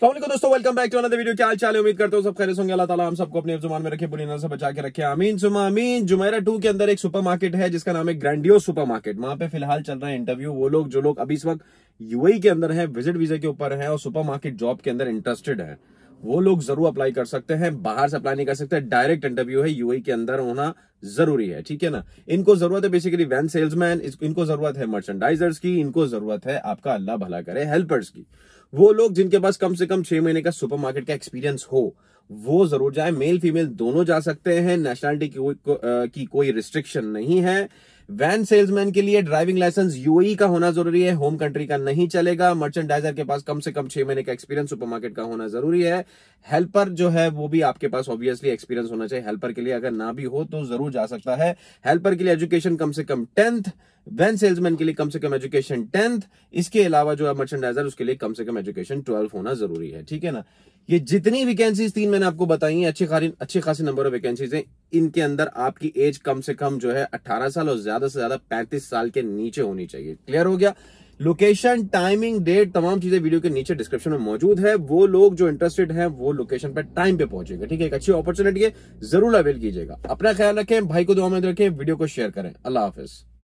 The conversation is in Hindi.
तो दोस्तों वेलकम बैक टू वीडियो क्या हाल चाल उम्मीद करते हो सब खैर होंगे अल्लाह ताला हम सबको अपने जुमान में रखे बुरी नजर से बचा के रखे अमीन सुमा अमीन जुमेरा टू के अंदर एक सुपरमार्केट है जिसका नाम है ग्रैंडियो सुपरमार्केट वहां पे फिलहाल चल रहा है इंटरव्यू वो लोग जो लोग अभी इस वक्त यूएई e के अंदर है विजिट वीजा के ऊपर है और सुपरमार्केट जॉब के अंदर इंटरेस्टेड है वो लोग जरूर अप्लाई कर सकते हैं बाहर से अप्लाई नहीं कर सकते डायरेक्ट इंटरव्यू है यूएई e के अंदर होना जरूरी है ठीक है ना इनको जरूरत है बेसिकली वैन सेल्समैन इनको जरूरत है मर्चेंडाइजर्स की इनको जरूरत है आपका अल्लाह भला करे हेल्पर्स की वो लोग जिनके पास कम से कम छह महीने का सुपरमार्केट का एक्सपीरियंस हो वो जरूर जाए मेल फीमेल दोनों जा सकते हैं नेशनैलिटी की कोई रिस्ट्रिक्शन नहीं है वैन सेल्समैन के लिए ड्राइविंग लाइसेंस यूएई का होना जरूरी है होम कंट्री का नहीं चलेगा मर्चेंडाइजर के पास कम से कम छह महीने का एक्सपीरियंस सुपरमार्केट का होना जरूरी है हेल्पर जो है वो भी आपके पास ऑब्वियसली एक्सपीरियंस होना चाहिए हेल्पर के लिए अगर ना भी हो तो जरूर जा सकता है हेल्पर के लिए एजुकेशन कम से कम टेंथ वैन सेल्समैन के लिए कम से कम एजुकेशन टेंथ इसके अलावा जो है मर्चेंडाइजर उसके लिए कम से कम एजुकेशन ट्वेल्व होना जरूरी है ठीक है ना ये जितनी वैकेंसीज तीन मैंने आपको बताई हैं अच्छे खासी अच्छे खासे नंबर ऑफ वैकेंसीज हैं इनके अंदर आपकी एज कम से कम जो है 18 साल और ज्यादा से ज्यादा 35 साल के नीचे होनी चाहिए क्लियर हो गया लोकेशन टाइमिंग डेट तमाम चीजें वीडियो के नीचे डिस्क्रिप्शन में मौजूद है वो लोग जो इंटरेस्टेड हैं वो लोकेशन पर टाइम पे पहुंचेंगे ठीक है एक अच्छी अपॉर्चुनिटी है जरूर अवेल कीजिएगा अपना ख्याल रखें भाई को दुआ में रखें वीडियो को शेयर करें अल्लाह हाफिज